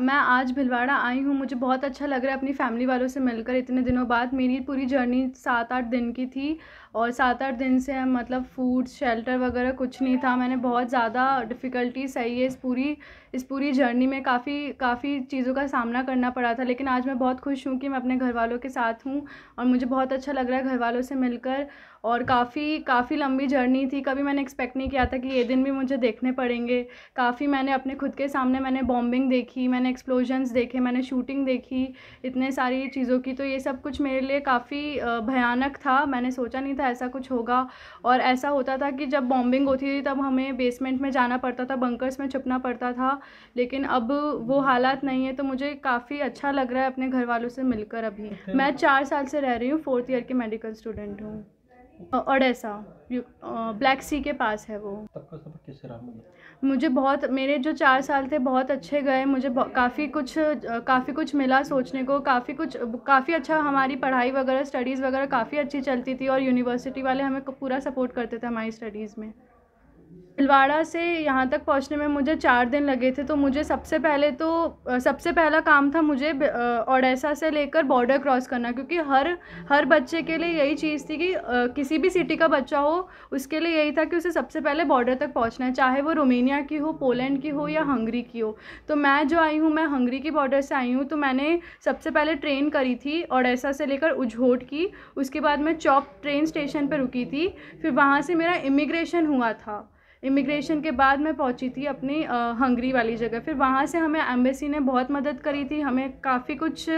मैं आज भिलवाड़ा आई हूँ मुझे बहुत अच्छा लग रहा है अपनी फैमिली वालों से मिलकर इतने दिनों बाद मेरी पूरी जर्नी सात आठ दिन की थी और सात आठ दिन से मतलब फूड शेल्टर वगैरह कुछ नहीं था मैंने बहुत ज़्यादा डिफ़िकल्टी सही है इस पूरी इस पूरी जर्नी में काफ़ी काफ़ी चीज़ों का सामना करना पड़ा था लेकिन आज मैं बहुत खुश हूँ कि मैं अपने घर वालों के साथ हूँ और मुझे बहुत अच्छा लग रहा है घर वालों से मिलकर और काफ़ी काफ़ी लंबी जर्नी थी कभी मैंने एक्सपेक्ट नहीं किया था कि ये दिन भी मुझे देखने पड़ेंगे काफ़ी मैंने अपने खुद के सामने मैंने बॉम्बिंग देखी मैंने मैंने एक्सप्लोजन्स देखे मैंने शूटिंग देखी इतने सारी चीज़ों की तो ये सब कुछ मेरे लिए काफ़ी भयानक था मैंने सोचा नहीं था ऐसा कुछ होगा और ऐसा होता था कि जब बॉम्बिंग होती थी तब हमें बेसमेंट में जाना पड़ता था बंकर्स में छुपना पड़ता था लेकिन अब वो हालात नहीं है तो मुझे काफ़ी अच्छा लग रहा है अपने घर वालों से मिलकर अभी मैं चार साल से रह रही हूँ फोर्थ ईयर की मेडिकल स्टूडेंट हूँ ओडेसा ब्लैक सी के पास है वो मुझे बहुत मेरे जो चार साल थे बहुत अच्छे गए मुझे काफ़ी कुछ काफ़ी कुछ मिला सोचने को काफ़ी कुछ काफ़ी अच्छा हमारी पढ़ाई वगैरह स्टडीज़ वगैरह काफ़ी अच्छी चलती थी और यूनिवर्सिटी वाले हमें पूरा सपोर्ट करते थे हमारी स्टडीज़ में भिलवाड़ा से यहाँ तक पहुँचने में मुझे चार दिन लगे थे तो मुझे सबसे पहले तो सबसे पहला काम था मुझे ओडेसा से लेकर बॉर्डर क्रॉस करना क्योंकि हर हर बच्चे के लिए यही चीज़ थी कि किसी भी सिटी का बच्चा हो उसके लिए यही था कि उसे सबसे पहले बॉर्डर तक पहुँचना है चाहे वो रोमेनिया की हो पोलैंड की हो या हंगरी की हो तो मैं जो आई हूँ मैं हंगरी की बॉर्डर से आई हूँ तो मैंने सबसे पहले ट्रेन करी थी ओडेसा से लेकर उझोट की उसके बाद मैं चौप ट्रेन स्टेशन पर रुकी थी फिर वहाँ से मेरा इमिग्रेशन हुआ था इमिग्रेशन के बाद मैं पहुंची थी अपनी हंगरी वाली जगह फिर वहाँ से हमें एम्बेसी ने बहुत मदद करी थी हमें काफ़ी कुछ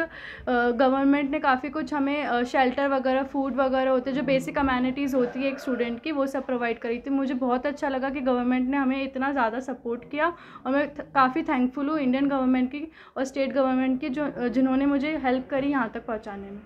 गवर्नमेंट ने काफ़ी कुछ हमें शेल्टर वगैरह फूड वगैरह होते जो बेसिक अमेनिटीज़ होती है एक स्टूडेंट की वो सब प्रोवाइड करी थी मुझे बहुत अच्छा लगा कि गवर्नमेंट ने हमें इतना ज़्यादा सपोर्ट किया और मैं काफ़ी थैंकफुल हूँ इंडियन गवर्नमेंट की और स्टेट गवर्नमेंट की जो जिन्होंने मुझे हेल्प करी यहाँ तक पहुँचाने में